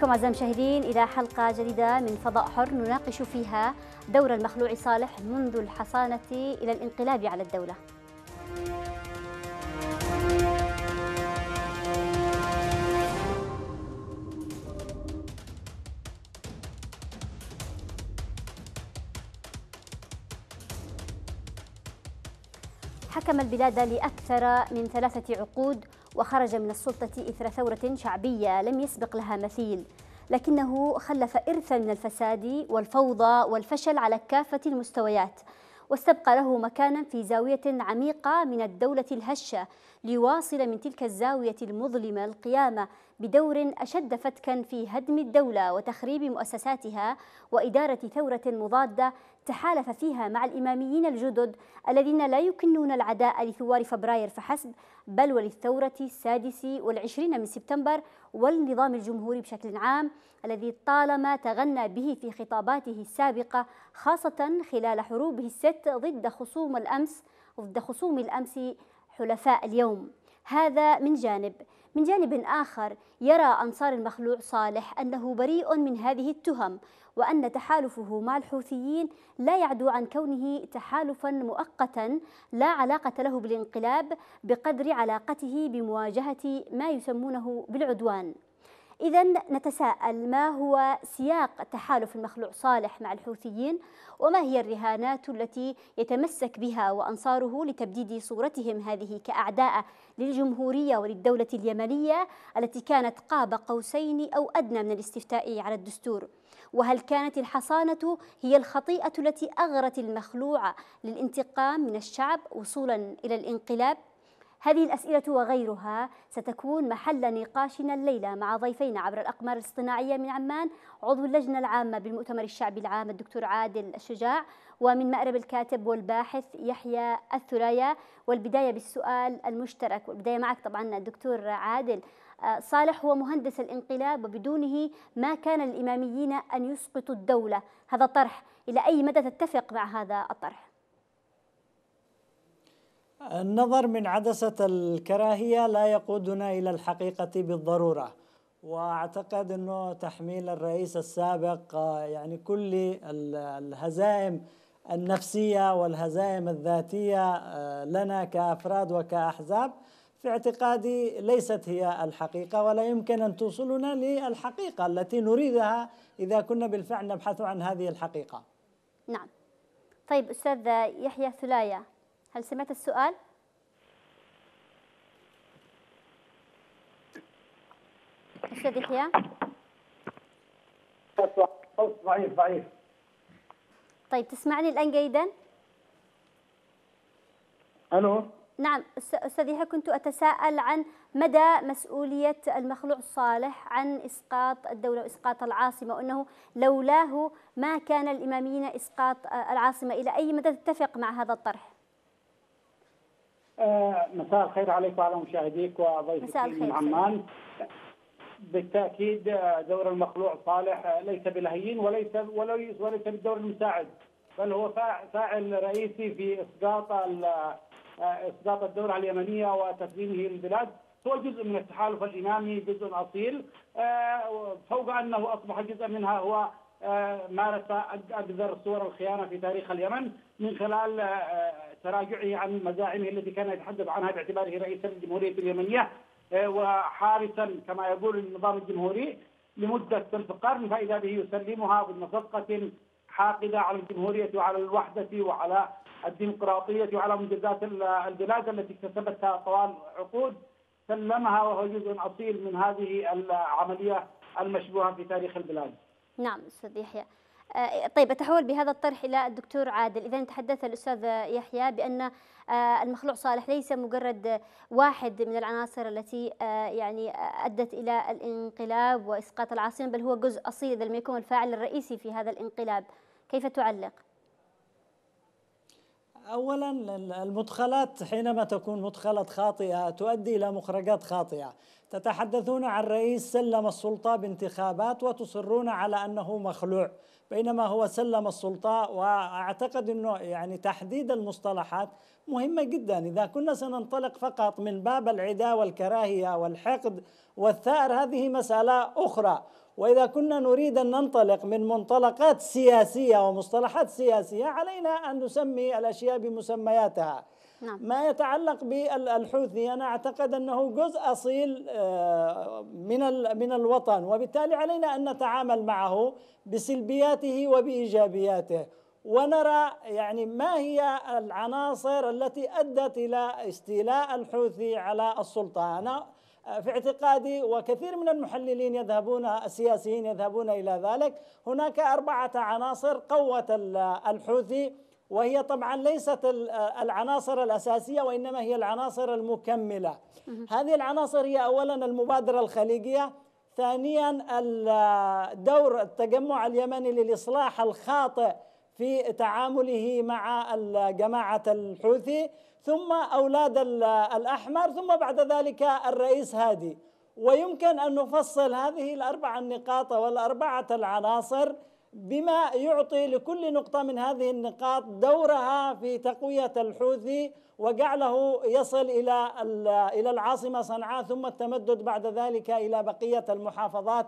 بكم أعزائي المشاهدين إلى حلقة جديدة من فضاء حر نناقش فيها دور المخلوع صالح منذ الحصانة إلى الانقلاب على الدولة حكم البلاد لأكثر من ثلاثة عقود وخرج من السلطة إثر ثورة شعبية لم يسبق لها مثيل لكنه خلف إرثا من الفساد والفوضى والفشل على كافة المستويات واستبقى له مكانا في زاوية عميقة من الدولة الهشة ليواصل من تلك الزاوية المظلمة القيامة بدور أشد فتكا في هدم الدولة وتخريب مؤسساتها وإدارة ثورة مضادة تحالف فيها مع الإماميين الجدد الذين لا يكنون العداء لثوار فبراير فحسب بل وللثورة السادس والعشرين من سبتمبر والنظام الجمهوري بشكل عام الذي طالما تغنى به في خطاباته السابقة خاصة خلال حروبه الست ضد خصوم الأمس ضد خصوم الأمس حلفاء اليوم هذا من جانب من جانب آخر يرى أنصار المخلوع صالح أنه بريء من هذه التهم وأن تحالفه مع الحوثيين لا يعدو عن كونه تحالفا مؤقتا لا علاقة له بالانقلاب بقدر علاقته بمواجهة ما يسمونه بالعدوان إذا نتساءل ما هو سياق تحالف المخلوع صالح مع الحوثيين وما هي الرهانات التي يتمسك بها وأنصاره لتبديد صورتهم هذه كأعداء للجمهورية وللدولة اليمنية التي كانت قاب قوسين أو أدنى من الاستفتاء على الدستور وهل كانت الحصانة هي الخطيئة التي أغرت المخلوع للانتقام من الشعب وصولا إلى الانقلاب هذه الأسئلة وغيرها ستكون محل نقاشنا الليلة مع ضيفينا عبر الأقمار الاصطناعية من عمان عضو اللجنة العامة بالمؤتمر الشعبي العام الدكتور عادل الشجاع ومن مأرب الكاتب والباحث يحيى الثريا والبداية بالسؤال المشترك والبداية معك طبعا الدكتور عادل آه، صالح هو مهندس الانقلاب وبدونه ما كان للإماميين أن يسقطوا الدولة هذا طرح إلى أي مدى تتفق مع هذا الطرح؟ النظر من عدسة الكراهية لا يقودنا إلى الحقيقة بالضرورة وأعتقد أنه تحميل الرئيس السابق يعني كل الهزائم النفسية والهزائم الذاتية آه، لنا كأفراد وكأحزاب في اعتقادي ليست هي الحقيقة ولا يمكن أن توصلنا للحقيقة التي نريدها إذا كنا بالفعل نبحث عن هذه الحقيقة نعم طيب أستاذ يحيى ثلايا هل سمعت السؤال؟ أستاذ يحيى ضعيف ضعيف طيب تسمعني الآن جيدا؟ ألو نعم أستاذ يحيى كنت أتساءل عن مدى مسؤولية المخلوع الصالح عن إسقاط الدولة وإسقاط العاصمة وأنه لولاه ما كان الإماميين إسقاط آه، العاصمة إلى أي مدى تتفق مع هذا الطرح؟ آه، مساء الخير عليك وعلى مشاهديك وضيفك من عمان بالتاكيد آه، دور المخلوع صالح آه، ليس بلهين وليس وليس وليس بالدور المساعد بل هو فاعل رئيسي في اسقاط اسقاط الدوره اليمنيه وتسليمه للبلاد هو جزء من التحالف الامامي جزء اصيل فوق انه اصبح جزء منها هو آه، مارس اكثر صور الخيانه في تاريخ اليمن من خلال آه، تراجعه عن مزاعمه التي كان يتحدث عنها باعتباره رئيسا للجمهوريه اليمنيه آه، وحارسا كما يقول النظام الجمهوري لمده ثلث قرن فاذا به يسلمها ضمن صفقه حاقده على الجمهوريه وعلى الوحده وعلى الديمقراطيه وعلى منجزات البلاد التي اكتسبتها طوال عقود سلمها وهو جزء اصيل من هذه العمليه المشبوهه في تاريخ البلاد. نعم استاذ يحيى آه، طيب اتحول بهذا الطرح الى الدكتور عادل اذا تحدث الاستاذ يحيى بان آه، المخلوع صالح ليس مجرد واحد من العناصر التي آه، يعني ادت الى الانقلاب واسقاط العاصمه بل هو جزء اصيل اذا لم يكن الفاعل الرئيسي في هذا الانقلاب كيف تعلق اولا المدخلات حينما تكون مدخلات خاطئه تؤدي الى مخرجات خاطئه تتحدثون عن رئيس سلم السلطة بانتخابات وتصرون على أنه مخلوع بينما هو سلم السلطة وأعتقد أنه يعني تحديد المصطلحات مهمة جدا إذا كنا سننطلق فقط من باب العداء والكراهية والحقد والثأر هذه مسألة أخرى وإذا كنا نريد أن ننطلق من منطلقات سياسية ومصطلحات سياسية علينا أن نسمي الأشياء بمسمياتها نعم. ما يتعلق بالحوثي أنا أعتقد أنه جزء أصيل آه، من من الوطن وبالتالي علينا أن نتعامل معه بسلبياته وبإيجابياته ونرى يعني ما هي العناصر التي أدت إلى استيلاء الحوثي على السلطة أنا آه، في اعتقادي وكثير من المحللين يذهبون السياسيين يذهبون إلى ذلك هناك أربعة عناصر قوة الحوثي وهي طبعا ليست آه، العناصر الأساسية وإنما هي العناصر المكملة هذه العناصر هي أولا المبادرة الخليجية ثانيا آه، دور التجمع اليمني للإصلاح الخاطئ في تعامله مع جماعة الحوثي ثم أولاد آه، الأحمر ثم بعد ذلك الرئيس هادي ويمكن أن نفصل هذه الأربع النقاط والأربعة العناصر بما يعطي لكل نقطة من هذه النقاط دورها في تقوية الحوثي وجعله يصل إلى إلى العاصمة صنعاء ثم التمدد بعد ذلك إلى بقية المحافظات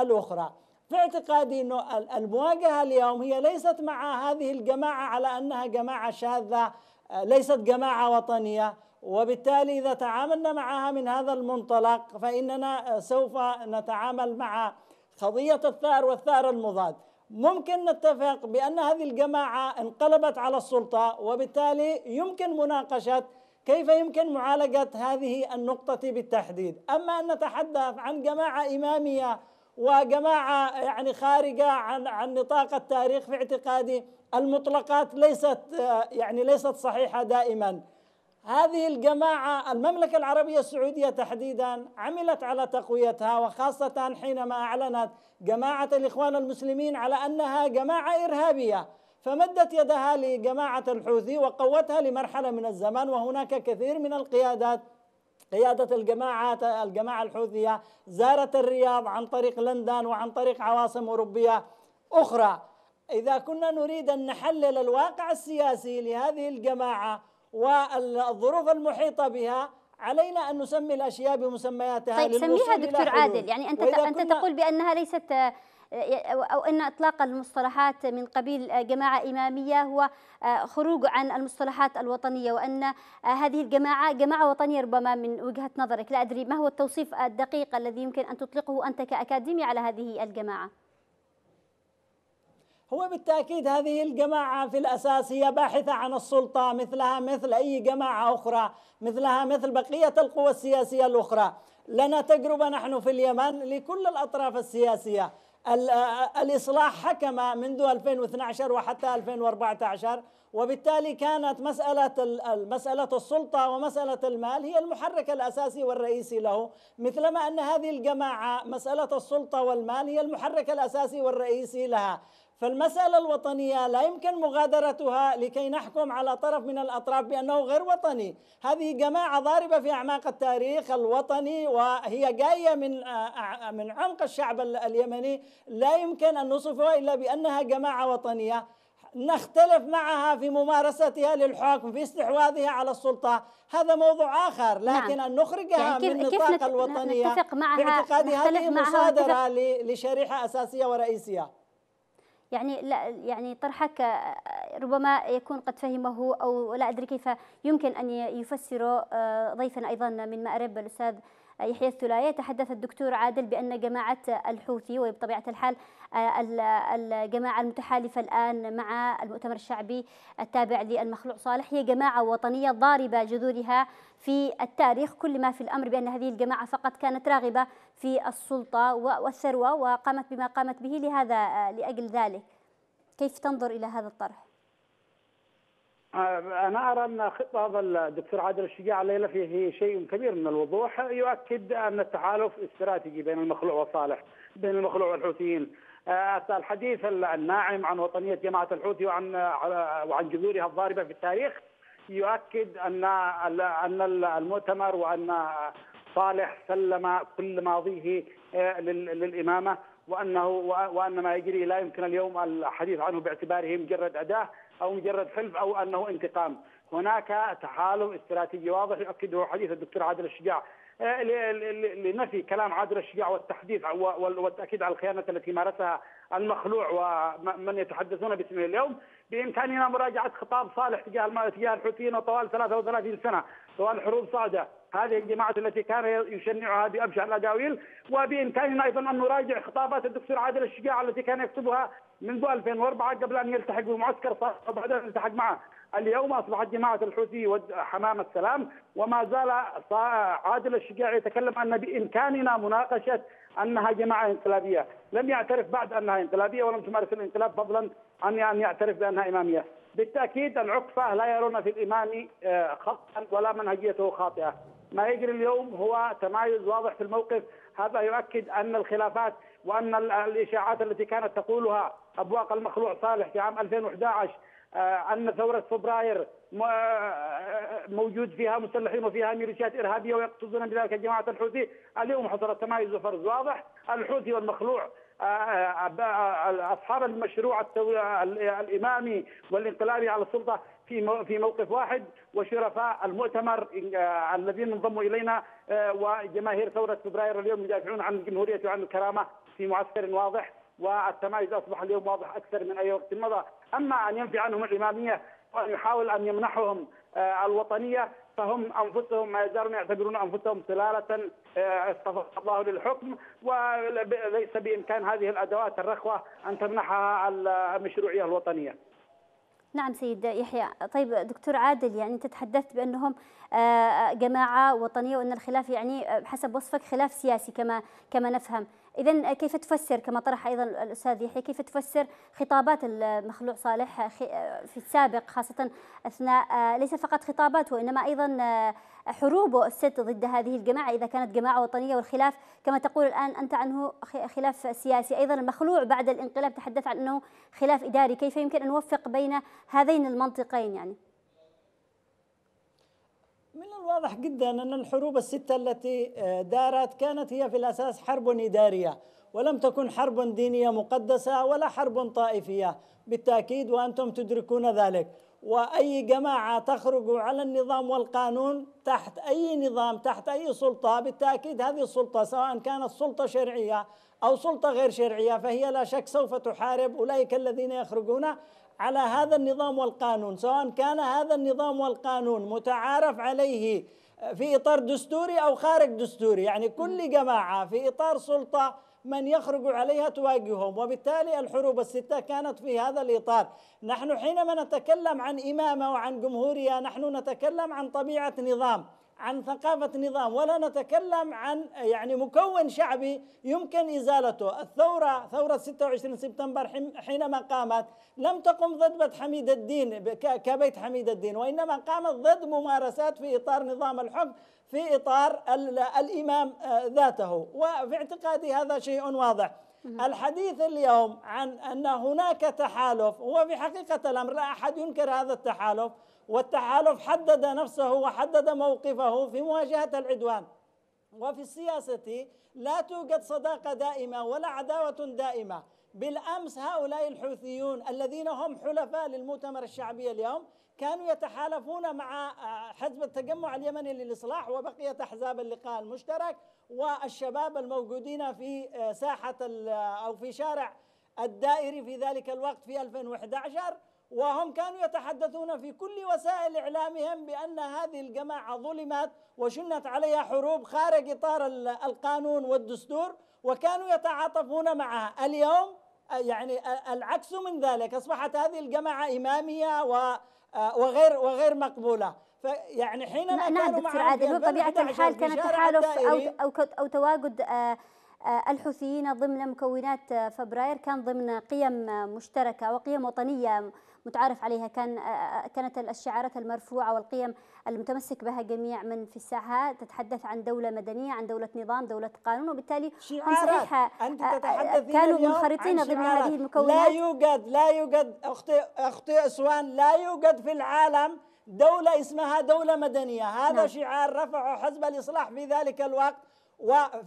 الأخرى. في اعتقادي أنه المواجهة اليوم هي ليست مع هذه الجماعة على أنها جماعة شاذة ليست جماعة وطنية وبالتالي إذا تعاملنا معها من هذا المنطلق فإننا سوف نتعامل مع قضية الثأر والثأر المضاد ممكن نتفق بأن هذه الجماعة انقلبت على السلطة وبالتالي يمكن مناقشة كيف يمكن معالجة هذه النقطة بالتحديد أما أن نتحدث عن جماعة إمامية وجماعة يعني خارجة عن عن نطاق التاريخ في اعتقادي المطلقات ليست يعني ليست صحيحة دائما هذه الجماعه المملكه العربيه السعوديه تحديدا عملت على تقويتها وخاصه حينما اعلنت جماعه الاخوان المسلمين على انها جماعه ارهابيه فمدت يدها لجماعه الحوثي وقوتها لمرحله من الزمن وهناك كثير من القيادات قيادة الجماعات الجماعة الحوثية زارت الرياض عن طريق لندن وعن طريق عواصم أوروبية أخرى إذا كنا نريد أن نحلل الواقع السياسي لهذه الجماعة والظروف المحيطه بها علينا ان نسمي الاشياء بمسمياتها طيب سميها دكتور عادل يعني انت انت تقول بانها ليست او ان اطلاق المصطلحات من قبيل جماعه اماميه هو خروج عن المصطلحات الوطنيه وان هذه الجماعه جماعه وطنيه ربما من وجهه نظرك لا ادري ما هو التوصيف الدقيق الذي يمكن ان تطلقه انت كاكاديمي على هذه الجماعه هو بالتأكيد هذه الجماعة في الأساس هي باحثة عن السلطة مثلها مثل أي جماعة أخرى مثلها مثل بقية القوى السياسية الأخرى لنا تجربة نحن في اليمن لكل الأطراف السياسية الإصلاح حكم منذ 2012 وحتى 2014 وبالتالي كانت مسألة مسألة السلطة ومسألة المال هي المحرك الأساسي والرئيسي له مثلما أن هذه الجماعة مسألة السلطة والمال هي المحرك الأساسي والرئيسي لها فالمسألة الوطنية لا يمكن مغادرتها لكي نحكم على طرف من الأطراف بأنه غير وطني هذه جماعة ضاربة في أعماق التاريخ الوطني وهي جاية من آه، آه، آه، من عمق الشعب اليمني لا يمكن أن نصفها إلا بأنها جماعة وطنية نختلف معها في ممارستها للحكم في استحواذها على السلطة هذا موضوع آخر نعم. لكن نعم. أن نخرجها يعني كيف من نطاق كيف الوطنية نتفق معها في هذه مصادرة لشريحة أساسية ورئيسية يعني لا يعني طرحك ربما يكون قد فهمه او لا ادري كيف يمكن ان يفسر آه، ضيفنا ايضا من مأرب الاستاذ يحيى الثلاية تحدث الدكتور عادل بأن جماعة الحوثي وبطبيعة الحال آه، الجماعة المتحالفة الآن مع المؤتمر الشعبي التابع للمخلوع صالح هي جماعة وطنية ضاربة جذورها في التاريخ كل ما في الأمر بأن هذه الجماعة فقط كانت راغبة في السلطة والثروة وقامت بما قامت به لهذا آه، لأجل ذلك كيف تنظر إلى هذا الطرح؟ آه، أنا أرى أن خطة الدكتور عادل الشجاع الليلة فيه شيء كبير من الوضوح يؤكد أن التحالف استراتيجي بين المخلوع والصالح بين المخلوع والحوثيين آه، الحديث الناعم عن وطنية جماعة الحوثي وعن وعن جذورها الضاربة في التاريخ يؤكد أن أن المؤتمر وأن صالح سلم كل ماضيه آه، للامامه وانه وان ما يجري لا يمكن اليوم الحديث عنه باعتباره مجرد اداه او مجرد حلف او انه انتقام، هناك تحالف استراتيجي واضح يؤكده حديث الدكتور عادل الشجاع آه، لنفي كلام عادل الشجاع والتحديث والتاكيد على الخيانه التي مارسها المخلوع ومن يتحدثون باسمه اليوم بامكاننا مراجعه خطاب صالح تجاه تجاه الحوثيين وطوال 33 سنه طوال حروب صعده هذه الجماعة التي كان يشنعها بأبشع الأداويل وبإمكاننا أيضا أن نراجع خطابات الدكتور عادل الشجاع التي كان يكتبها منذ 2004 قبل أن يلتحق بمعسكر وبعد أن يلتحق معه اليوم أصبحت جماعة الحوثي حمام السلام وما زال عادل الشجاع يتكلم أن بإمكاننا مناقشة انها جماعه انقلابيه، لم يعترف بعد انها انقلابيه ولم تمارس الانقلاب فضلا عن ان يعترف بانها اماميه، بالتاكيد العقفه لا يرون في الامام آه، خطا ولا منهجيته خاطئه، ما يجري اليوم هو تمايز واضح في الموقف، هذا يؤكد ان الخلافات وان الاشاعات التي كانت تقولها ابواق المخلوع صالح في عام 2011 آه، ان ثوره فبراير آه، آه، موجود فيها مسلحين وفيها ميليشيات ارهابيه ويقصدون بذلك جماعه الحوثي، اليوم حصل تمايز وفرز واضح، الحوثي والمخلوع اصحاب المشروع الامامي والانقلابي على السلطه في في موقف واحد وشرفاء المؤتمر الذين انضموا الينا وجماهير ثوره فبراير اليوم يدافعون عن الجمهوريه وعن الكرامه في معسكر واضح والتمايز اصبح اليوم واضح اكثر من اي وقت مضى أما أن ينفي عنهم الإمامية وأن يحاول أن يمنحهم آه، الوطنية فهم انفسهم ما يزالون يعتبرون انفسهم سلاله اصطفى آه، الله للحكم وليس بامكان هذه الادوات الرخوه ان تمنحها المشروعيه الوطنيه. نعم سيد يحيى طيب دكتور عادل يعني انت تحدثت بانهم آه، جماعه وطنيه وان الخلاف يعني حسب وصفك خلاف سياسي كما كما نفهم إذا كيف تفسر كما طرح أيضا الأستاذ يحيى كيف تفسر خطابات المخلوع صالح في السابق خاصة أثناء آه، ليس فقط خطاباته وإنما أيضا آه، حروبه الست ضد هذه الجماعة إذا كانت جماعة وطنية والخلاف كما تقول الآن أنت عنه خلاف سياسي أيضا المخلوع بعد الانقلاب تحدث عن أنه خلاف إداري كيف يمكن أن نوفق بين هذين المنطقين يعني من الواضح جدا أن الحروب الستة التي آه، دارت كانت هي في الأساس حرب إدارية ولم تكن حرب دينية مقدسة ولا حرب طائفية بالتأكيد وأنتم تدركون ذلك واي جماعه تخرج على النظام والقانون تحت اي نظام تحت اي سلطه بالتاكيد هذه السلطه سواء كانت سلطه شرعيه او سلطه غير شرعيه فهي لا شك سوف تحارب اولئك الذين يخرجون على هذا النظام والقانون سواء كان هذا النظام والقانون متعارف عليه آه، في اطار دستوري او خارج دستوري يعني كل جماعه في اطار سلطه من يخرج عليها تواجههم وبالتالي الحروب الستة كانت في هذا الإطار نحن حينما نتكلم عن إمامة وعن جمهورية نحن نتكلم عن طبيعة نظام عن ثقافة نظام ولا نتكلم عن يعني مكون شعبي يمكن إزالته الثورة ثورة 26 سبتمبر حينما قامت لم تقم ضد بيت حميد الدين كبيت حميد الدين وإنما قامت ضد ممارسات في إطار نظام الحكم في إطار الإمام آه، ذاته وفي اعتقادي هذا شيء واضح الحديث اليوم عن أن هناك تحالف هو في حقيقة الأمر لا أحد ينكر هذا التحالف والتحالف حدد نفسه وحدد موقفه في مواجهه العدوان وفي السياسه لا توجد صداقه دائمه ولا عداوه دائمه بالامس هؤلاء الحوثيون الذين هم حلفاء للمؤتمر الشعبي اليوم كانوا يتحالفون مع آه، حزب التجمع اليمني للاصلاح وبقيه احزاب اللقاء المشترك والشباب الموجودين في آه، ساحه آه، او في شارع الدائري في ذلك الوقت في 2011 وهم كانوا يتحدثون في كل وسائل اعلامهم بان هذه الجماعه ظلمت وشنت عليها حروب خارج اطار القانون والدستور وكانوا يتعاطفون معها اليوم آه، يعني آه، العكس من ذلك اصبحت هذه الجماعه اماميه آه، وغير وغير مقبوله فيعني حينما نعم دكتور عادل بطبيعة الحال كان تحالف أو, أو, أو تواجد الحوثيين ضمن مكونات فبراير كان ضمن قيم مشتركة وقيم وطنية متعارف عليها كان آه، آه، كانت الشعارات المرفوعة والقيم المتمسك بها جميع من في الساحة تتحدث عن دولة مدنية عن دولة نظام دولة قانون وبالتالي شعارات أنت آه، كانوا منخرطين ضمن هذه المكونات لا يوجد لا يوجد أختي, أختي أسوان لا يوجد في العالم دولة اسمها دولة مدنية هذا نعم. شعار رفعه حزب الإصلاح في ذلك الوقت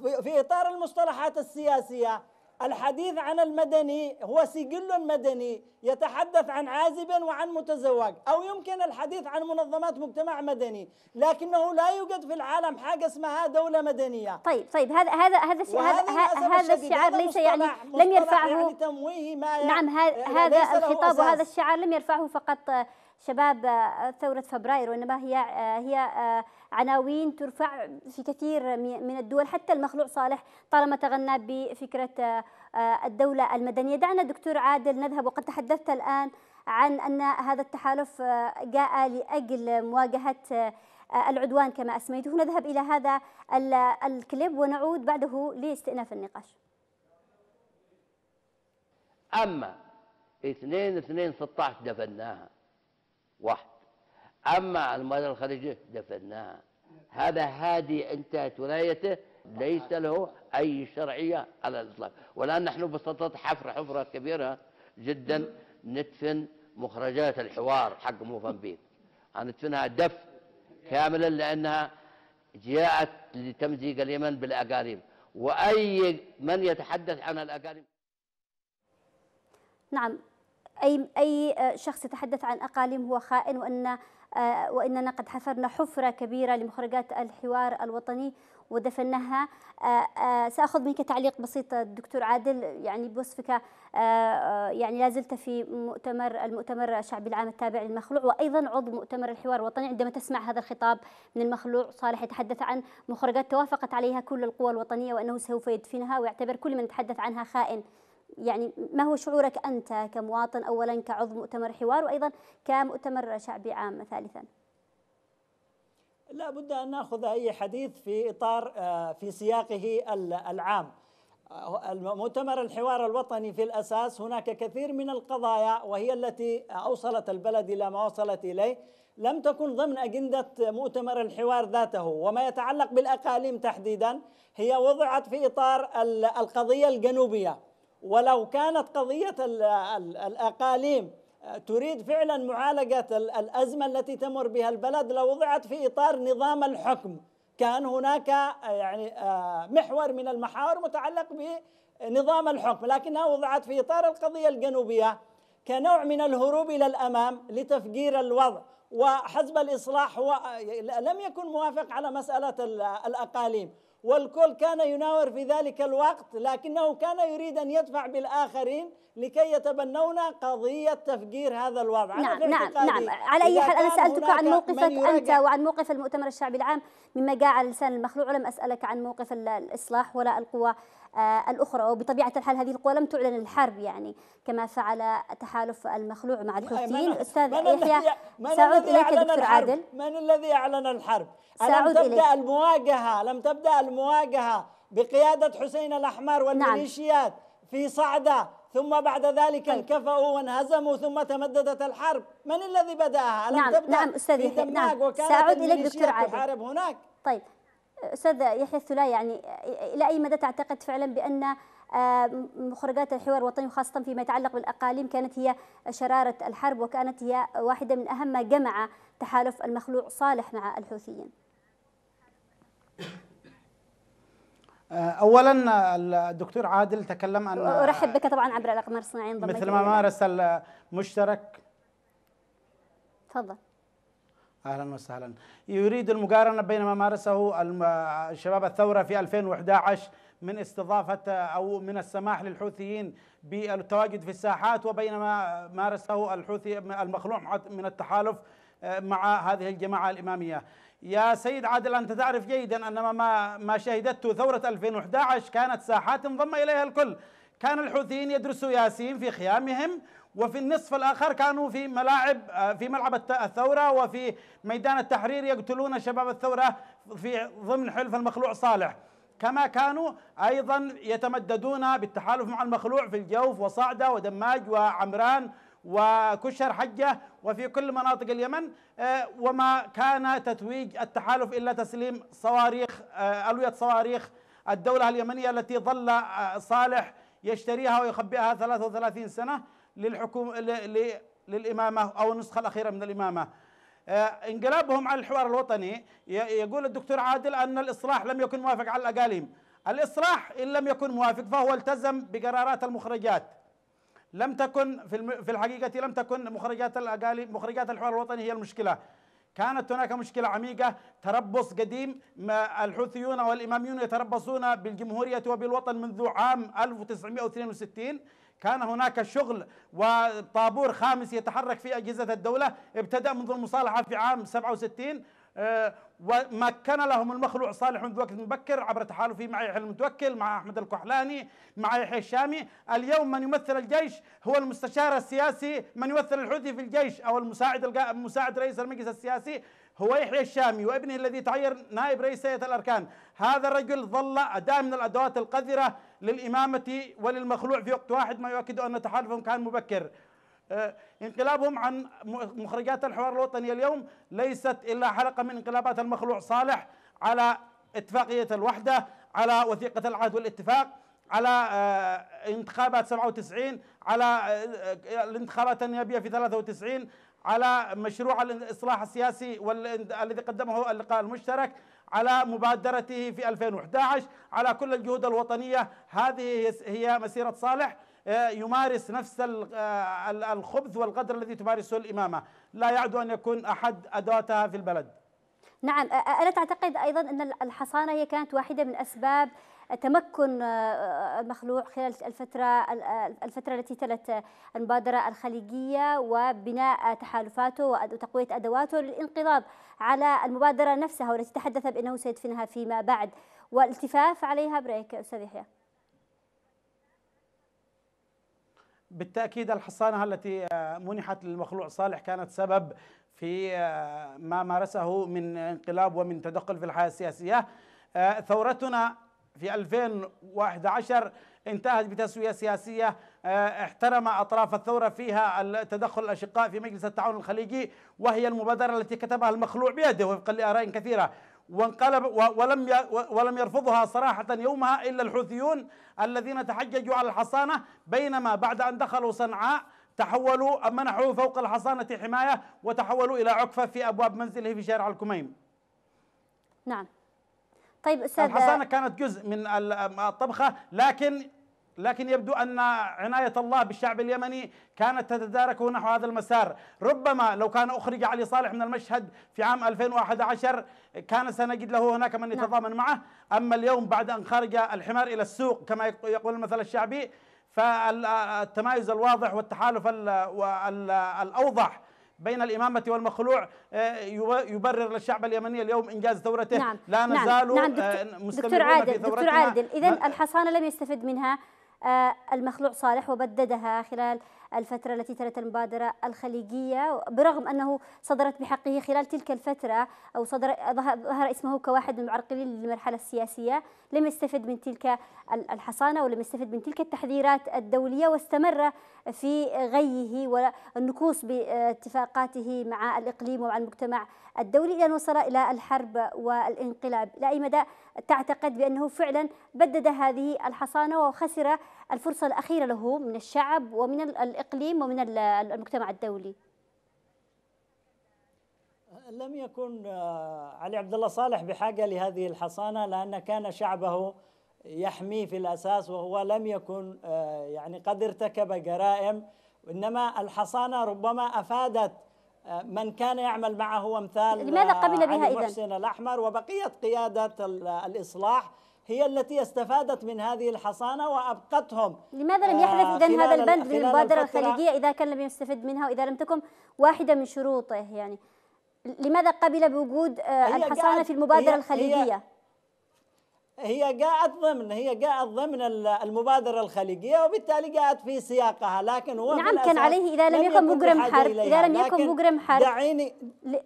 وفي إطار المصطلحات السياسية الحديث عن المدني هو سجل مدني يتحدث عن عازب وعن متزوج أو يمكن الحديث عن منظمات مجتمع مدني لكنه لا يوجد في العالم حاجة اسمها دولة مدنية طيب طيب هذا هذا هذا هذا, هذا الشعار ليس يعني لم يرفعه يعني تمويه ما نعم هذا الخطاب وهذا الشعار لم يرفعه فقط شباب آه، ثورة فبراير وإنما هي آه، هي آه، عناوين ترفع في كثير من الدول حتى المخلوع صالح طالما تغنى بفكرة الدولة المدنية دعنا دكتور عادل نذهب وقد تحدثت الآن عن أن هذا التحالف جاء لأجل مواجهة العدوان كما أسميته نذهب إلى هذا الكليب ونعود بعده لاستئناف النقاش أما 2 2 16 دفناها واحد أما المال الخارجي دفناها هذا هادي انتهت ولايته ليس له أي شرعية على الإطلاق والآن نحن بسطت حفرة حفرة كبيرة جدا ندفن مخرجات الحوار حق موفنبيك ندفنها دف كاملا لأنها جاءت لتمزيق اليمن بالأقارب وأي من يتحدث عن الأقارب نعم أي أي آه، شخص يتحدث عن أقاليم هو خائن وأن آه، وإننا قد حفرنا حفرة كبيرة لمخرجات الحوار الوطني ودفناها آه، سأخذ منك تعليق بسيط الدكتور عادل يعني بوصفك يعني لا زلت في مؤتمر المؤتمر الشعبي العام التابع للمخلوع وأيضا عضو مؤتمر الحوار الوطني عندما تسمع هذا الخطاب من المخلوع صالح يتحدث عن مخرجات توافقت عليها كل القوى الوطنية وأنه سوف يدفنها ويعتبر كل من يتحدث عنها خائن يعني ما هو شعورك أنت كمواطن أولا كعضو مؤتمر حوار وأيضا كمؤتمر شعبي عام ثالثا لا بد أن نأخذ أي حديث في إطار آه، في سياقه العام آه، مؤتمر الحوار الوطني في الأساس هناك كثير من القضايا وهي التي أوصلت البلد إلى ما وصلت إليه لم تكن ضمن أجندة مؤتمر الحوار ذاته وما يتعلق بالأقاليم تحديدا هي وضعت في إطار القضية الجنوبية ولو كانت قضية الأقاليم آه، تريد فعلا معالجة الأزمة التي تمر بها البلد لوضعت في إطار نظام الحكم كان هناك آه، يعني آه، محور من المحاور متعلق بنظام الحكم لكنها وضعت في إطار القضية الجنوبية كنوع من الهروب إلى الأمام لتفجير الوضع وحزب الإصلاح هو لم يكن موافق على مسألة الأقاليم والكل كان يناور في ذلك الوقت لكنه كان يريد ان يدفع بالاخرين لكي يتبنون قضيه تفجير هذا الوضع نعم،, نعم نعم نعم على اي حال انا سالتك عن موقفك انت وعن موقف المؤتمر الشعبي العام مما جاء على لسان المخلوع ولم اسالك عن موقف الاصلاح ولا القوى آه، الأخرى وبطبيعة الحال هذه القوى لم تعلن الحرب يعني كما فعل تحالف المخلوع مع الحوثيين أستاذ يحيى سأعود إليك دكتور عادل من الذي أعلن الحرب؟ لم تبدأ المواجهة لم تبدأ المواجهة بقيادة حسين الأحمر نعم. والميليشيات نعم. في صعدة ثم بعد ذلك طيب. انكفأوا وانهزموا ثم تمددت الحرب من الذي بدأها؟ ألم نعم تبدأ نعم أستاذ في دماغ نعم. وكانت سأعود إليك دكتور عادل هناك طيب استاذ يحيى الثلاي يعني الى اي مدى تعتقد فعلا بان آه، مخرجات الحوار الوطني وخاصه فيما يتعلق بالاقاليم كانت هي شراره الحرب وكانت هي واحده من اهم ما جمع تحالف المخلوع صالح مع الحوثيين. آه، اولا الدكتور عادل تكلم عن ارحب بك طبعا عبر الاقمار الصناعيه مثل ما مارس المشترك تفضل اهلا وسهلا يريد المقارنه بين ما مارسه شباب الثوره في 2011 من استضافه او من السماح للحوثيين بالتواجد في الساحات وبين ما مارسه الحوثي المخلوع من التحالف آه، مع هذه الجماعه الاماميه. يا سيد عادل انت تعرف جيدا ان ما ما شهدته ثوره 2011 كانت ساحات انضم اليها الكل. كان الحوثيين يدرسوا ياسين في خيامهم وفي النصف الآخر كانوا في ملاعب آه، في ملعب الثورة وفي ميدان التحرير يقتلون شباب الثورة في ضمن حلف المخلوع صالح كما كانوا أيضا يتمددون بالتحالف مع المخلوع في الجوف وصعدة ودماج وعمران وكشر حجة وفي كل مناطق اليمن آه، وما كان تتويج التحالف إلا تسليم صواريخ آه، ألوية صواريخ الدولة اليمنية التي ظل صالح يشتريها ويخبئها 33 سنة للحكومة للإمامة أو النسخة الأخيرة من الإمامة آه، انقلابهم على الحوار الوطني يقول الدكتور عادل أن الإصلاح لم يكن موافق على الأقاليم الإصلاح إن لم يكن موافق فهو التزم بقرارات المخرجات لم تكن في الحقيقة لم تكن مخرجات الأقاليم مخرجات الحوار الوطني هي المشكلة كانت هناك مشكلة عميقة تربص قديم الحوثيون والإماميون يتربصون بالجمهورية وبالوطن منذ عام 1962 كان هناك شغل وطابور خامس يتحرك في أجهزة الدولة ابتدأ منذ المصالحة في عام 67 آه، ومكن لهم المخلوع صالح منذ وقت مبكر عبر تحالفه مع يحيى المتوكل مع احمد الكحلاني مع يحيى الشامي اليوم من يمثل الجيش هو المستشار السياسي من يمثل الحوثي في الجيش او المساعد مساعد رئيس المجلس السياسي هو يحيى الشامي وابنه الذي تعين نائب رئيس هيئه الاركان هذا الرجل ظل اداه من الادوات القذره للإمامة وللمخلوع في وقت واحد ما يؤكد أن تحالفهم كان مبكر آه، انقلابهم عن مخرجات الحوار الوطني اليوم ليست إلا حلقة من انقلابات المخلوع صالح على اتفاقية الوحدة على وثيقة العهد والاتفاق على آه، انتخابات 97 على آه، الانتخابات النيابية في 93 على مشروع الاصلاح السياسي الذي قدمه اللقاء المشترك على مبادرته في 2011 على كل الجهود الوطنية هذه هي مسيرة صالح آه، يمارس نفس آه، الخبث والقدر الذي تمارسه الإمامة لا يعد أن يكون أحد أدواتها في البلد نعم ألا تعتقد أيضا أن الحصانة هي كانت واحدة من أسباب تمكن آه، آه، المخلوع خلال الفترة الفترة التي تلت المبادرة الخليجية وبناء تحالفاته وتقوية أدواته للانقضاض على المبادرة نفسها والتي تحدث بأنه سيدفنها فيما بعد والالتفاف عليها برأيك أستاذ يحيى بالتأكيد الحصانة التي آه، منحت للمخلوع صالح كانت سبب في آه، ما مارسه من انقلاب ومن تدخل في الحياة السياسية آه، ثورتنا في 2011 انتهت بتسوية سياسية آه، احترم أطراف الثورة فيها التدخل الأشقاء في مجلس التعاون الخليجي وهي المبادرة التي كتبها المخلوع بيده وفقا لآراء كثيرة وانقلب ولم ولم يرفضها صراحة يومها إلا الحوثيون الذين تحججوا على الحصانة بينما بعد أن دخلوا صنعاء تحولوا منحوا فوق الحصانة حماية وتحولوا إلى عكفة في أبواب منزله في شارع الكميم نعم طيب أستاذ الحصانة كانت جزء من الطبخة لكن لكن يبدو أن عناية الله بالشعب اليمني كانت تتداركه نحو هذا المسار ربما لو كان أخرج علي صالح من المشهد في عام 2011 كان سنجد له هناك من نعم. يتضامن معه أما اليوم بعد أن خرج الحمار إلى السوق كما يقول المثل الشعبي فالتمايز الواضح والتحالف الأوضح بين الإمامة والمخلوع آه، يبرر للشعب اليمني اليوم إنجاز ثورته نعم لا نعم. نزال نعم نعم دكتور آه، عادل دكتور عادل إذا الحصانة لم يستفد منها آه، المخلوع صالح وبددها خلال الفترة التي تلت المبادرة الخليجية برغم أنه صدرت بحقه خلال تلك الفترة أو صدر ظهر اسمه كواحد من المعرقلين للمرحلة السياسية لم يستفد من تلك الحصانة ولم يستفد من تلك التحذيرات الدولية واستمر في غيه والنكوص باتفاقاته مع الإقليم ومع المجتمع الدولي إلى أن وصل إلى الحرب والانقلاب إلى أي مدى تعتقد بأنه فعلا بدد هذه الحصانة وخسر الفرصة الأخيرة له من الشعب ومن الإقليم ومن المجتمع الدولي لم يكن آه، علي عبد الله صالح بحاجة لهذه الحصانة لأن كان شعبه يحميه في الأساس وهو لم يكن آه، يعني قد ارتكب جرائم إنما الحصانة ربما أفادت آه، من كان يعمل معه امثال لماذا قبل بها إذن؟ الاحمر وبقيه قياده الاصلاح هي التي استفادت من هذه الحصانة وأبقتهم لماذا لم آه، يحدث آه إذا هذا البند من المبادرة الخليجية إذا كان لم يستفد منها وإذا لم تكن واحدة من شروطه يعني لماذا قبل بوجود آه، الحصانة في المبادرة هي الخليجية؟ هي هي جاءت ضمن هي جاءت ضمن المبادرة الخليجية وبالتالي جاءت في سياقها لكن هو نعم كان عليه إذا لم يكن مجرم حرب إذا لم يكن مجرم حرب دعيني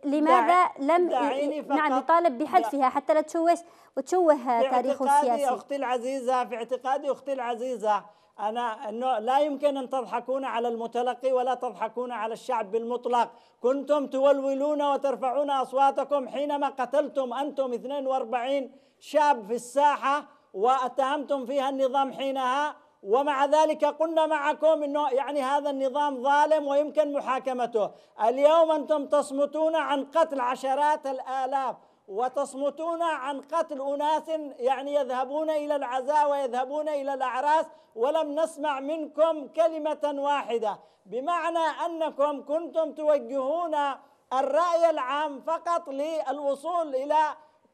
لماذا دعيني لم دعيني نعم يطالب بحذفها حتى لا تشوش وتشوه تاريخه السياسي أختي العزيزة في اعتقادي أختي العزيزة أنا أنه لا يمكن أن تضحكون على المتلقي ولا تضحكون على الشعب بالمطلق كنتم تولولون وترفعون أصواتكم حينما قتلتم أنتم 42 شاب في الساحة واتهمتم فيها النظام حينها ومع ذلك قلنا معكم انه يعني هذا النظام ظالم ويمكن محاكمته، اليوم انتم تصمتون عن قتل عشرات الالاف وتصمتون عن قتل اناس يعني يذهبون الى العزاء ويذهبون الى الاعراس ولم نسمع منكم كلمه واحده، بمعنى انكم كنتم توجهون الراي العام فقط للوصول الى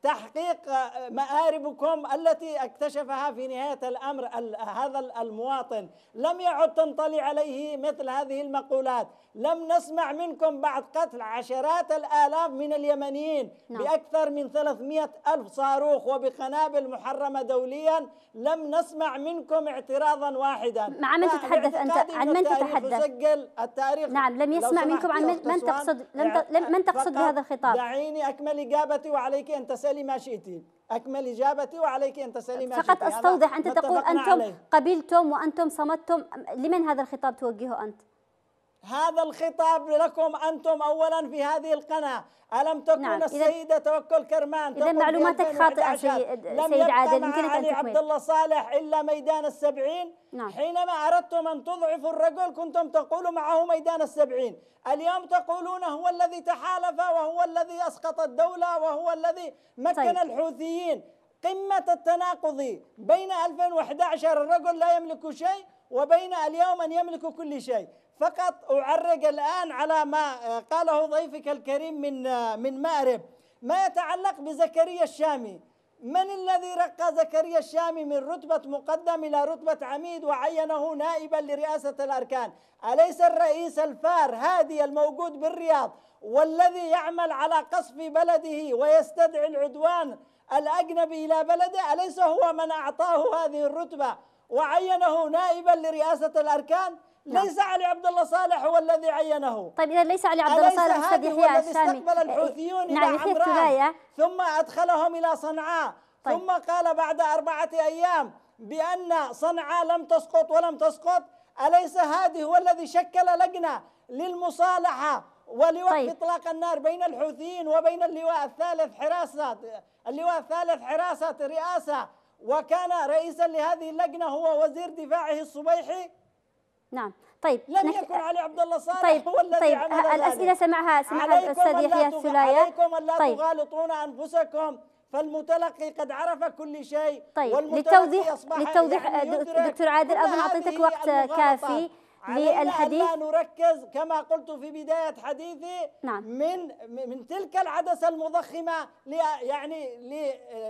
تحقيق آه، مآربكم التي اكتشفها في نهاية الأمر هذا المواطن لم يعد تنطلي عليه مثل هذه المقولات لم نسمع منكم بعد قتل عشرات الآلاف من اليمنيين نعم. بأكثر من 300 ألف صاروخ وبقنابل محرمة دوليا لم نسمع منكم اعتراضا واحدا مع من نعم، تتحدث أنت عن من تتحدث سجل التاريخ نعم لم يسمع منكم عن من, يعني، من تقصد لم من تقصد بهذا الخطاب دعيني أكمل إجابتي وعليك أن تسأل اسألي ما شئت أكمل إجابتي وعليك أن تسألي ما فقط أستوضح أنت تقول أنتم عليه. قبلتم وأنتم صمتم لمن هذا الخطاب توجهه أنت؟ هذا الخطاب لكم أنتم أولا في هذه القناة ألم تكن نعم. السيدة توكل كرمان إذا معلوماتك خاطئة سيد, سيد عادل يمكن أن عبد الله صالح إلا ميدان السبعين نعم. حينما أردتم أن تضعفوا الرجل كنتم تقولوا معه ميدان السبعين اليوم تقولون هو الذي تحالف وهو الذي أسقط الدولة وهو الذي مكن طيب. الحوثيين قمة التناقض بين 2011 الرجل لا يملك شيء وبين اليوم أن يملك كل شيء فقط أعرج الآن على ما آه، قاله ضيفك الكريم من آه، من مأرب ما يتعلق بزكريا الشامي من الذي رقى زكريا الشامي من رتبة مقدم إلى رتبة عميد وعينه نائبا لرئاسة الأركان أليس الرئيس الفار هادي الموجود بالرياض والذي يعمل على قصف بلده ويستدعي العدوان الأجنبي إلى بلده أليس هو من أعطاه هذه الرتبة وعينه نائبا لرئاسة الأركان؟ نعم. ليس علي عبد الله صالح هو الذي عينه طيب اذا ليس علي عبد الله صالح الذي يحيى الشامي استقبل إيه، الحوثيون نعم الى عمران ثم ادخلهم الى صنعاء طيب. ثم قال بعد اربعه ايام بان صنعاء لم تسقط ولم تسقط اليس هذه هو الذي شكل لجنه للمصالحه ولوقف طيب. اطلاق النار بين الحوثيين وبين اللواء الثالث حراسه اللواء الثالث حراسه رئاسه وكان رئيسا لهذه اللجنه هو وزير دفاعه الصبيحي نعم طيب لم نك... يكن علي عبد الله صالح طيب هو الذي طيب عمل الاسئله سمعها سمعها الاستاذ يحيى السلايه عليكم الا طيب تغالطون انفسكم فالمتلقي قد عرف كل شيء طيب للتوضيح للتوضيح يعني دكتور عادل اظن اعطيتك وقت كافي للحديث أن نركز كما قلت في بداية حديثي نعم. من من تلك العدسة المضخمة لي يعني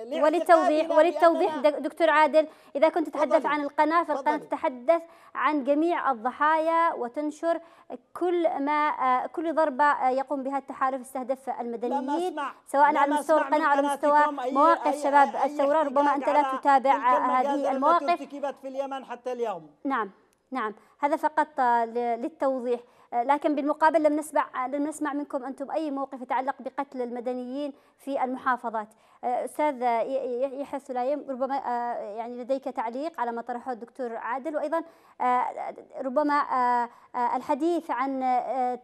لي وللتوضيح وللتوضيح دكتور عادل إذا كنت تتحدث عن القناة فالقناة تتحدث عن جميع الضحايا وتنشر كل ما كل ضربة يقوم بها التحالف يستهدف المدنيين سواء على مستوى القناة على مستوى مواقف شباب الثورة ربما أنت لا تتابع هذه المواقف في اليمن حتى اليوم نعم نعم هذا فقط آه، للتوضيح لكن بالمقابل لم نسمع لم نسمع منكم انتم اي موقف يتعلق بقتل المدنيين في المحافظات استاذ يحيى سلايم ربما يعني لديك تعليق على ما طرحه الدكتور عادل وايضا ربما الحديث عن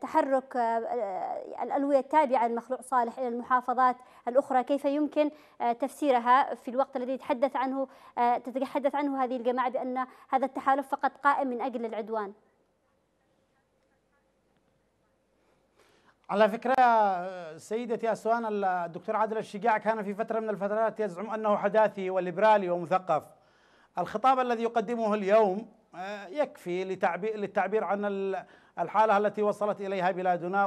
تحرك الالويه التابعه لمخلوع صالح الى المحافظات الاخرى كيف يمكن تفسيرها في الوقت الذي يتحدث عنه تتحدث عنه هذه الجماعه بان هذا التحالف فقط قائم من اجل العدوان على فكرة سيدتي أسوان الدكتور عادل الشجاع كان في فترة من الفترات يزعم أنه حداثي وليبرالي ومثقف الخطاب الذي يقدمه اليوم آه، يكفي للتعبير عن الحالة التي وصلت إليها بلادنا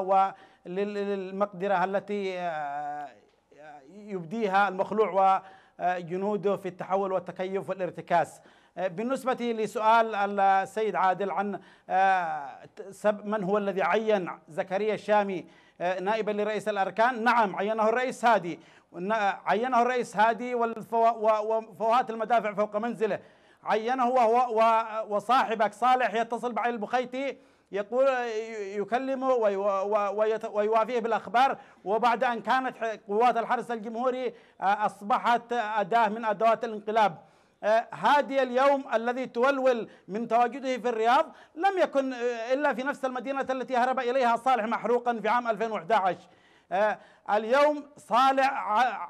وللمقدرة التي آه، يبديها المخلوع وجنوده آه، في التحول والتكيف والارتكاس بالنسبة لسؤال السيد عادل عن آه، من هو الذي عين زكريا الشامي آه، نائبا لرئيس الأركان نعم عينه الرئيس هادي عينه الرئيس هادي وفوهات المدافع فوق منزله عينه وهو وصاحبك صالح يتصل بعين البخيتي يقول يكلمه ويوافيه بالاخبار وبعد ان كانت قوات الحرس الجمهوري آه، اصبحت اداه من ادوات الانقلاب آه، هادي اليوم الذي تولول من تواجده في الرياض لم يكن آه، إلا في نفس المدينة التي هرب إليها صالح محروقا في عام 2011 آه، اليوم صالح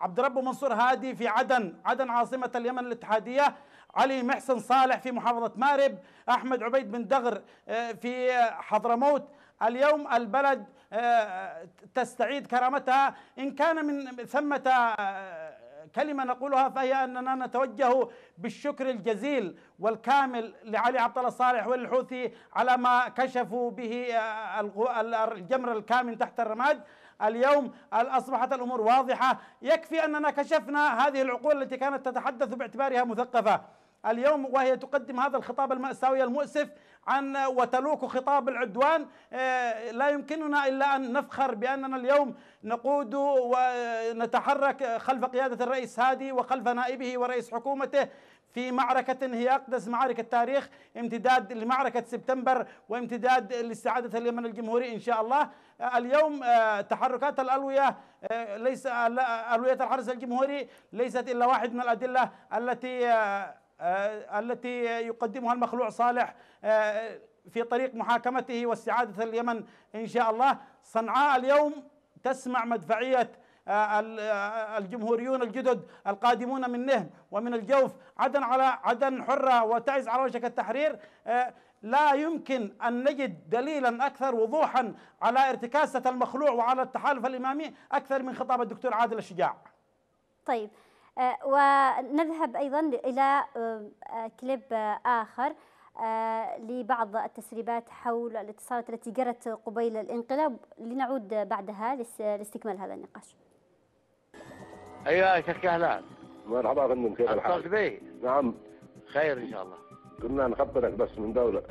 عبد رب منصور هادي في عدن عدن عاصمة اليمن الاتحادية علي محسن صالح في محافظة مارب أحمد عبيد بن دغر في حضرموت اليوم البلد تستعيد كرامتها إن كان من ثمة كلمة نقولها فهي أننا نتوجه بالشكر الجزيل والكامل لعلي عبد الله صالح والحوثي على ما كشفوا به آه، الجمر الكامن تحت الرماد اليوم أصبحت الأمور واضحة يكفي أننا كشفنا هذه العقول التي كانت تتحدث باعتبارها مثقفة اليوم وهي تقدم هذا الخطاب المأساوي المؤسف عن وتلوك خطاب العدوان آه، لا يمكننا الا ان نفخر باننا اليوم نقود ونتحرك خلف قياده الرئيس هادي وخلف نائبه ورئيس حكومته في معركة هي أقدس معارك التاريخ امتداد لمعركة سبتمبر وامتداد لاستعادة اليمن الجمهوري إن شاء الله آه، اليوم آه، تحركات الألوية ليس ألوية الحرس الجمهوري ليست إلا واحد من الأدلة التي آه، التي يقدمها المخلوع صالح آه، في طريق محاكمته واستعادة اليمن إن شاء الله صنعاء اليوم تسمع مدفعية آه، الجمهوريون الجدد القادمون من نهم ومن الجوف عدن على عدن حرة وتعز على وشك التحرير لا يمكن أن نجد دليلا أكثر وضوحا على ارتكاسة المخلوع وعلى التحالف الإمامي أكثر من خطاب الدكتور عادل الشجاع طيب آه، ونذهب أيضا إلى آه، كليب آه، آخر لبعض التسريبات حول الاتصالات التي جرت قبيل الانقلاب لنعود بعدها لاستكمال هذا النقاش أيها الشيخ كهلان مرحبا فندم كيف الحال؟ نعم خير إن شاء الله كنا نخبرك بس من دولة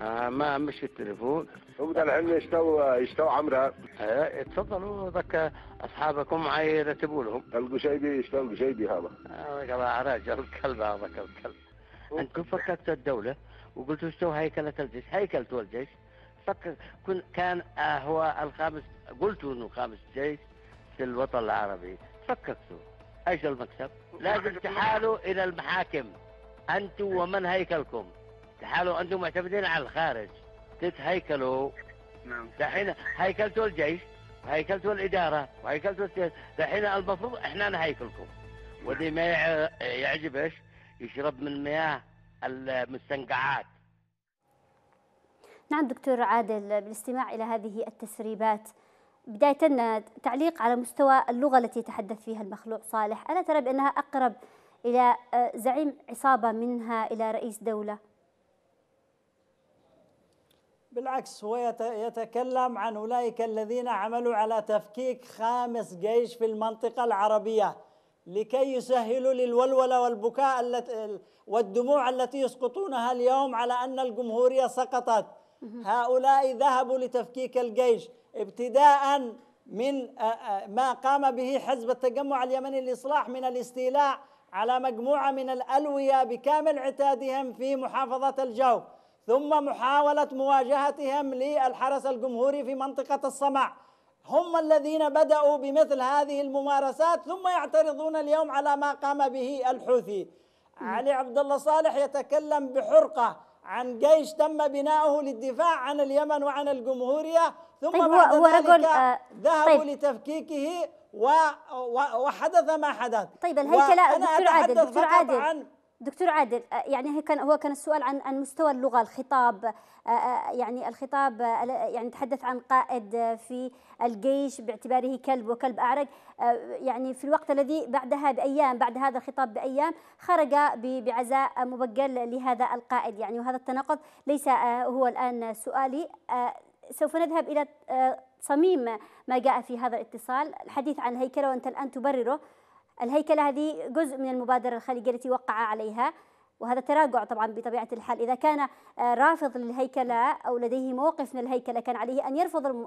آه ما مش التليفون يقدر العلم يشتوا يشتوا عمرها آه اتفضلوا ذاك اصحابكم يرتبوا لهم القشيبي يشتوا القشيبي هذا آه راجل الكلب هذا الكلب انتم فككتوا الدوله وقلتوا اشتوا هيكله الجيش هيكلتوا الجيش فكر كان آه هو الخامس قلتوا انه خامس جيش في الوطن العربي فككتوا ايش المكسب؟ لازم تحالوا الى المحاكم انتم ومن هيكلكم تعالوا أنتم معتمدين على الخارج تتهيكلوا نعم دحين هيكلتوا الجيش وهيكلتوا الإدارة وهيكلتوا السياسة دحين المفروض إحنا نهيكلكم نعم. واللي ما يعجبش يشرب من مياه المستنقعات نعم دكتور عادل بالاستماع إلى هذه التسريبات بداية تعليق على مستوى اللغة التي يتحدث فيها المخلوع صالح ألا ترى بأنها أقرب إلى آه، زعيم عصابة منها إلى رئيس دولة؟ بالعكس هو يتكلم عن أولئك الذين عملوا على تفكيك خامس جيش في المنطقة العربية لكي يسهلوا للولولة والبكاء والدموع التي يسقطونها اليوم على أن الجمهورية سقطت هؤلاء ذهبوا لتفكيك الجيش ابتداء من ما قام به حزب التجمع اليمني للإصلاح من الاستيلاء على مجموعة من الألوية بكامل عتادهم في محافظة الجوف ثم محاولة مواجهتهم للحرس الجمهوري في منطقة الصمع هم الذين بدأوا بمثل هذه الممارسات ثم يعترضون اليوم على ما قام به الحوثي علي عبد الله صالح يتكلم بحرقة عن جيش تم بناؤه للدفاع عن اليمن وعن الجمهورية ثم طيب بعد و... ذلك آه، ذهبوا طيب. لتفكيكه و... و... وحدث ما حدث طيب الهيكلة دكتور عادل دكتور عادل عن دكتور عادل آه، يعني كان هو كان السؤال عن عن مستوى اللغه الخطاب آه، آه، يعني الخطاب يعني تحدث عن قائد في الجيش باعتباره كلب وكلب اعرج يعني في الوقت الذي بعدها بايام بعد هذا الخطاب بايام خرج بعزاء مبجل لهذا القائد يعني وهذا التناقض ليس هو الان سؤالي سوف نذهب الى صميم ما جاء في هذا الاتصال الحديث عن هيكله وانت الان تبرره الهيكلة هذه جزء من المبادرة الخليجية التي وقع عليها وهذا تراجع طبعا بطبيعة الحال إذا كان آه، رافض للهيكلة أو لديه موقف من الهيكلة كان عليه أن يرفض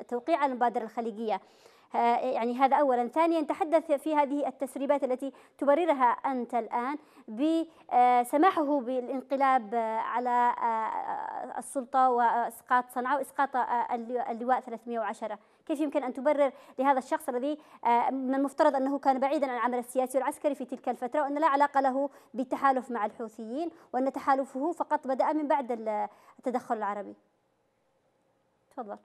التوقيع على المبادرة الخليجية آه، يعني هذا أولا ثانيا تحدث في هذه التسريبات التي تبررها أنت الآن بسماحه آه، بالانقلاب على السلطة وإسقاط صنعاء وإسقاط اللواء 310 كيف يمكن أن تبرر لهذا الشخص الذي آه، من المفترض أنه كان بعيدا عن العمل السياسي والعسكري في تلك الفترة وأن لا علاقة له بالتحالف مع الحوثيين وأن تحالفه فقط بدأ من بعد التدخل العربي تفضل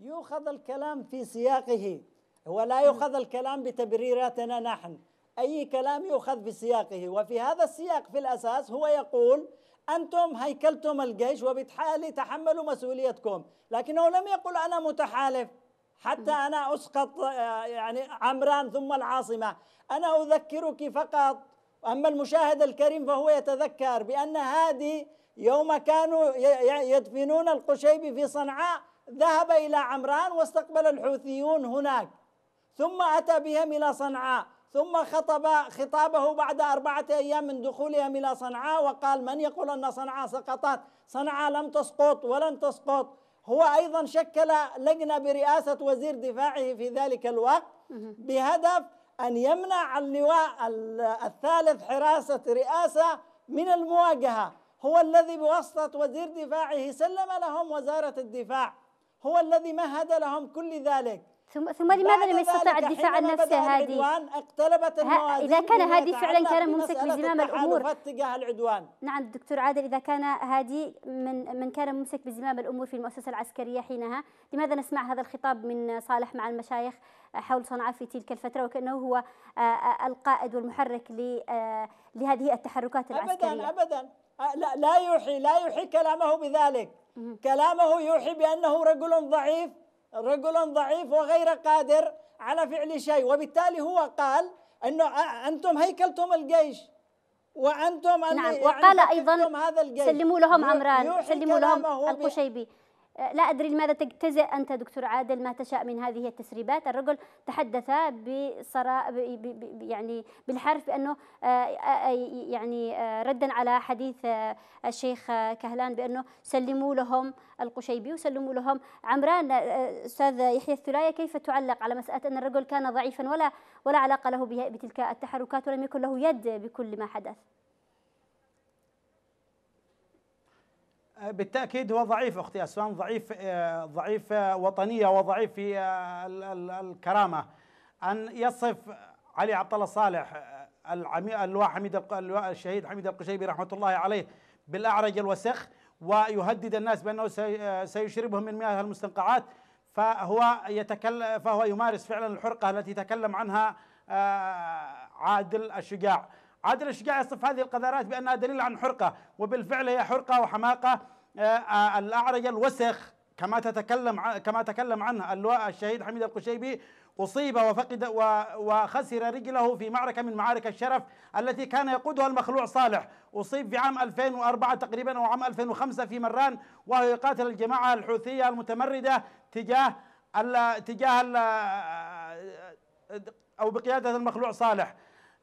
يؤخذ الكلام في سياقه ولا يؤخذ الكلام بتبريراتنا نحن أي كلام يؤخذ بسياقه وفي هذا السياق في الأساس هو يقول أنتم هيكلتم الجيش وبالتالي تحملوا مسؤوليتكم لكنه لم يقل أنا متحالف حتى أنا أسقط آه، يعني عمران ثم العاصمة أنا أذكرك فقط أما المشاهد الكريم فهو يتذكر بأن هذه يوم كانوا يدفنون القشيبي في صنعاء ذهب إلى عمران واستقبل الحوثيون هناك ثم أتى بهم إلى صنعاء ثم خطب خطابه بعد أربعة أيام من دخولهم إلى صنعاء وقال من يقول أن صنعاء سقطت صنعاء لم تسقط ولن تسقط هو أيضا شكل لجنة برئاسة وزير دفاعه في ذلك الوقت بهدف أن يمنع اللواء الثالث حراسة رئاسة من المواجهة هو الذي بواسطة وزير دفاعه سلم لهم وزارة الدفاع هو الذي مهد لهم كل ذلك ثم ثم لماذا لم يستطع الدفاع عن نفسه هذه؟ اقتلبت اذا كان هادي فعلا كان ممسك بزمام الامور اتجاه العدوان نعم دكتور عادل اذا كان هادي من من كان ممسك بزمام الامور في المؤسسه العسكريه حينها، لماذا نسمع هذا الخطاب من صالح مع المشايخ حول صنعاء في تلك الفتره وكانه هو آه، آه، القائد والمحرك آه، لهذه التحركات العسكريه؟ ابدا ابدا لا لا يوحي لا يوحي كلامه بذلك كلامه يوحي بانه رجل ضعيف رجل ضعيف وغير قادر على فعل شيء وبالتالي هو قال أنه أنتم هيكلتم الجيش وأنتم نعم وقال أيضا سلموا لهم عمران سلموا لهم القشيبي لا أدري لماذا تجتزئ أنت دكتور عادل ما تشاء من هذه التسريبات الرجل تحدث بصرا يعني بالحرف بأنه آه، آه، آه، يعني ردا على حديث الشيخ كهلان بأنه سلموا لهم القشيبي وسلموا لهم عمران أستاذ يحيى الثلاية كيف تعلق على مسألة أن الرجل كان ضعيفا ولا ولا علاقة له بتلك التحركات ولم يكن له يد بكل ما حدث آه، بالتاكيد هو ضعيف اختي اسوان ضعيف آه، ضعيف آه، وطنيه وضعيف في الكرامه ان يصف علي عبد الله صالح اللواء حميد اللواء الشهيد حميد القشيبي رحمه الله عليه بالاعرج الوسخ ويهدد الناس بانه سيشربهم من مياه المستنقعات فهو يتكلم فهو يمارس فعلا الحرقه التي تكلم عنها عادل الشجاع عادل الشجاع يصف هذه القذارات بأنها دليل عن حرقة وبالفعل هي حرقة وحماقة آه، آه، الأعرج الوسخ كما تتكلم كما تكلم عنه اللواء الشهيد حميد القشيبي أصيب وفقد وخسر رجله في معركة من معارك الشرف التي كان يقودها المخلوع صالح أصيب في عام 2004 تقريبا أو عام 2005 في مران وهو يقاتل الجماعة الحوثية المتمردة تجاه تجاه آه، أو بقيادة المخلوع صالح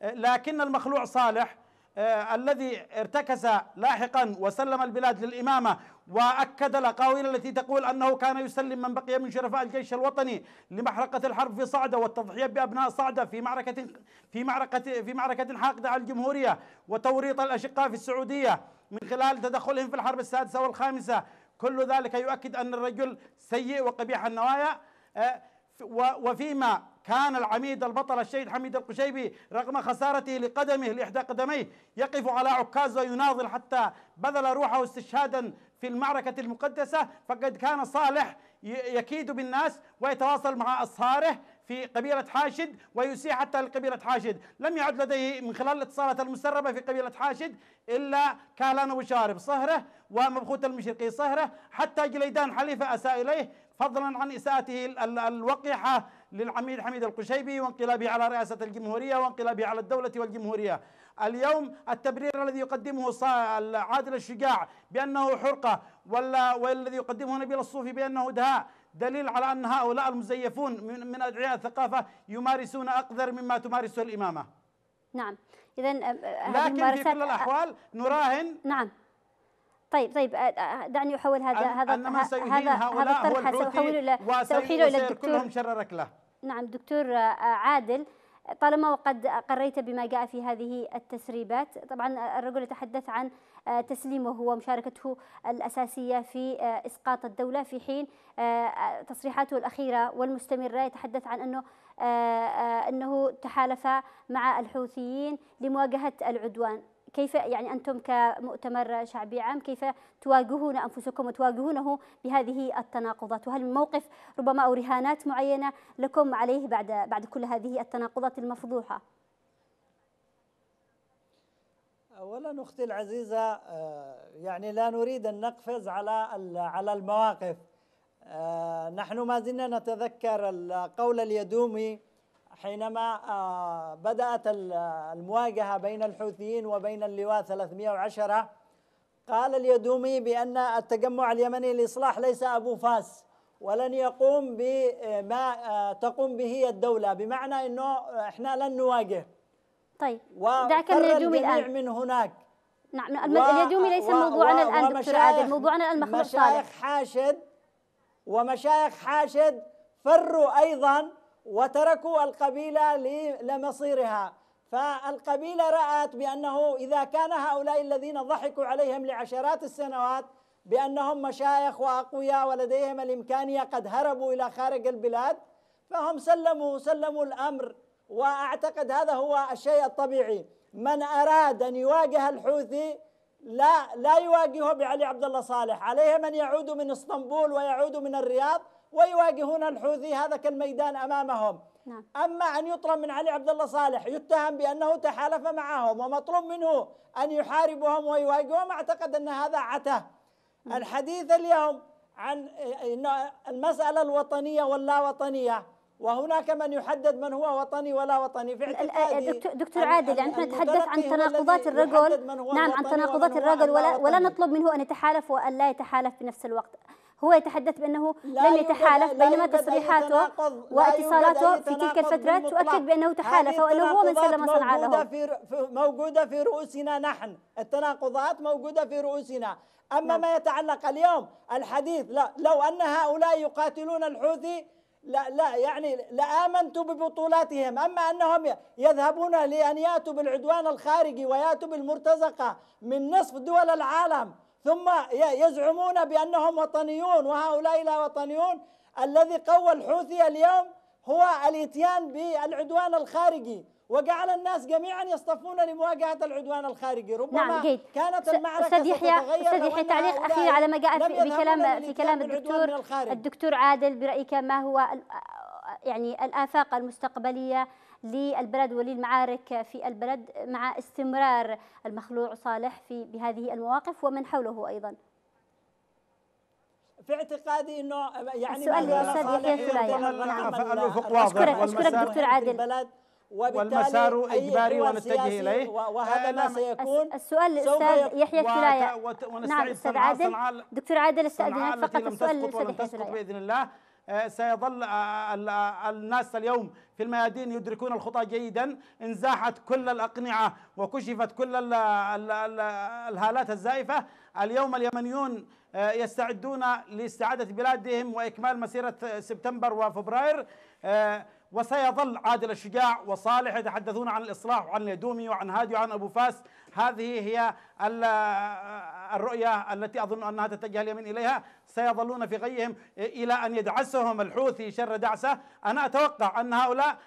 لكن المخلوع صالح آه، الذي ارتكس لاحقا وسلم البلاد للإمامة وأكد الأقاويل التي تقول أنه كان يسلم من بقي من شرفاء الجيش الوطني لمحرقة الحرب في صعدة والتضحية بأبناء صعدة في معركة في معركة في معركة حاقدة على الجمهورية وتوريط الأشقاء في السعودية من خلال تدخلهم في الحرب السادسة والخامسة كل ذلك يؤكد أن الرجل سيء وقبيح النوايا آه، وفيما كان العميد البطل الشهيد حميد القشيبي رغم خسارته لقدمه لإحدى قدميه يقف على عكاز ويناضل حتى بذل روحه استشهادا في المعركة المقدسة فقد كان صالح يكيد بالناس ويتواصل مع أصهاره في قبيلة حاشد ويسيء حتى لقبيلة حاشد لم يعد لديه من خلال الاتصالات المسربة في قبيلة حاشد إلا كالان وشارب صهره ومبخوت المشرقي صهره حتى جليدان حليفة أساء إليه فضلا عن إساءته الوقحة للعميد حميد القشيبي وانقلابه على رئاسة الجمهورية وانقلابه على الدولة والجمهورية اليوم التبرير الذي يقدمه عادل الشجاع بأنه حرقة ولا والذي يقدمه نبيل الصوفي بأنه دهاء دليل على أن هؤلاء المزيفون من أدعياء الثقافة يمارسون أقذر مما تمارسه الإمامة نعم إذا آه، آه، لكن في كل آه، الأحوال نراهن نعم طيب طيب دعني احول هذا هذا هذا هذا الطرح ساحوله ساحوله الى الدكتور كلهم شررك له نعم دكتور عادل طالما وقد قريت بما جاء في هذه التسريبات طبعا الرجل يتحدث عن تسليمه هو مشاركته الأساسية في إسقاط الدولة في حين تصريحاته الأخيرة والمستمرة يتحدث عن أنه أنه تحالف مع الحوثيين لمواجهة العدوان كيف يعني أنتم كمؤتمر شعبي عام كيف تواجهون أنفسكم وتواجهونه بهذه التناقضات وهل موقف ربما أو رهانات معينة لكم عليه بعد بعد كل هذه التناقضات المفضوحة اولا اختي العزيزه آه، يعني لا نريد ان نقفز على على المواقف آه، نحن ما زلنا نتذكر القول اليدومي حينما آه، بدأت المواجهة بين الحوثيين وبين اللواء 310 قال اليدومي بأن التجمع اليمني للإصلاح ليس أبو فاس ولن يقوم بما آه، تقوم به الدولة بمعنى أنه إحنا لن نواجه طيب دعك اليدومي الآن من هناك نعم اليدومي ليس موضوعنا الآن دكتور عادل موضوعنا المخلوق صالح مشايخ حاشد ومشايخ حاشد فروا أيضا وتركوا القبيلة لمصيرها فالقبيلة رأت بأنه إذا كان هؤلاء الذين ضحكوا عليهم لعشرات السنوات بأنهم مشايخ وأقوياء ولديهم الإمكانية قد هربوا إلى خارج البلاد فهم سلموا سلموا الأمر وأعتقد هذا هو الشيء الطبيعي من أراد أن يواجه الحوثي لا لا يواجهه بعلي عبد الله صالح عليهم ان يعودوا من اسطنبول ويعودوا من الرياض ويواجهون الحوثي هذا كالميدان أمامهم نعم. أما أن يطلب من علي عبد الله صالح يتهم بأنه تحالف معهم ومطلوب منه أن يحاربهم ويواجههم أعتقد أن هذا عته نعم. الحديث اليوم عن المسألة الوطنية واللا وطنية وهناك من يحدد من هو وطني ولا وطني في اعتقادي دكتور, دكتور عادل عندما يعني نتحدث عن تناقضات الرجل نعم عن تناقضات الرجل ولا, ولا نطلب منه أن يتحالف وأن لا يتحالف بنفس الوقت هو يتحدث بأنه لم يتحالف بينما تصريحاته واتصالاته في تلك الفترة تؤكد بأنه تحالف وأنه هو من سلم صنعاء له في موجودة في رؤوسنا نحن التناقضات موجودة في رؤوسنا أما نعم. ما يتعلق اليوم الحديث لا لو أن هؤلاء يقاتلون الحوثي لا لا يعني لآمنت ببطولاتهم أما أنهم يذهبون لأن يأتوا بالعدوان الخارجي ويأتوا بالمرتزقة من نصف دول العالم ثم يزعمون بأنهم وطنيون وهؤلاء لا وطنيون الذي قوى الحوثي اليوم هو الاتيان بالعدوان الخارجي وجعل الناس جميعا يصطفون لمواجهه العدوان الخارجي ربما نعم جيد. كانت المعركه استاذ يحيى استاذ يحيى تعليق اخير على ما جاء في كلام في كلام الدكتور الدكتور عادل برايك ما هو يعني الافاق المستقبليه للبلد وللمعارك في البلد مع استمرار المخلوع صالح في بهذه المواقف ومن حوله أيضا في اعتقادي انه يعني السؤال للاستاذ يحيى الثلايا اشكرك اشكرك دكتور عادل والمسار اجباري أيوة ونتجه اليه وهذا ما آه، نعم. سيكون السؤال للاستاذ يحيى الثلايا نعم استاذ عادل دكتور عادل استاذنك فقط السؤال للاستاذ يحيى الثلايا باذن الله آه، سيظل آه، الناس اليوم في الميادين يدركون الخطى جيدا انزاحت كل الأقنعة وكشفت كل الهالات الزائفة اليوم اليمنيون آه، يستعدون لاستعادة بلادهم وإكمال مسيرة سبتمبر وفبراير آه، وسيظل عادل الشجاع وصالح يتحدثون عن الإصلاح وعن اليدومي وعن هادي وعن أبو فاس هذه هي الرؤية التي أظن أنها تتجه اليمين إليها سيظلون في غيهم إلى أن يدعسهم الحوثي شر دعسة أنا أتوقع أن هؤلاء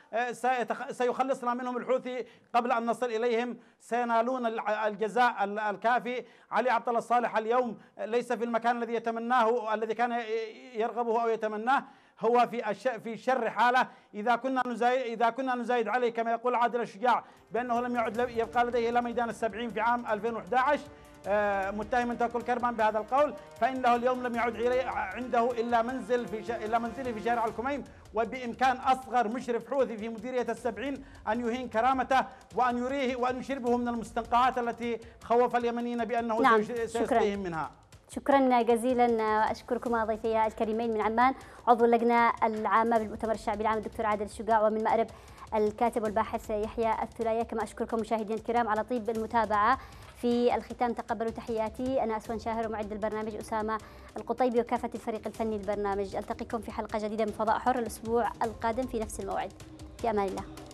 سيخلصنا منهم الحوثي قبل أن نصل إليهم سينالون الجزاء الكافي علي عبد الله الصالح اليوم ليس في المكان الذي يتمناه الذي كان يرغبه أو يتمناه هو في في شر حاله اذا كنا نزايد اذا كنا نزايد عليه كما يقول عادل الشجاع بانه لم يعد يبقى لديه الا ميدان السبعين في عام 2011 متهم تاكل كرمان بهذا القول فانه اليوم لم يعد عنده الا منزل في الا منزله في شارع الكميم وبامكان اصغر مشرف حوثي في مديريه السبعين ان يهين كرامته وان يريه وان يشربه من المستنقعات التي خوف اليمنيين بانه نعم. سيسقيهم منها شكرا جزيلا واشكركما ضيفي الكريمين من عمان عضو اللجنه العامه بالمؤتمر الشعبي العام الدكتور عادل الشجاع ومن مأرب الكاتب والباحث يحيى الثلاية كما اشكركم مشاهدينا الكرام على طيب المتابعه في الختام تقبلوا تحياتي انا اسوان شاهر ومعد البرنامج اسامه القطيبي وكافه الفريق الفني للبرنامج التقيكم في حلقه جديده من فضاء حر الاسبوع القادم في نفس الموعد في امان الله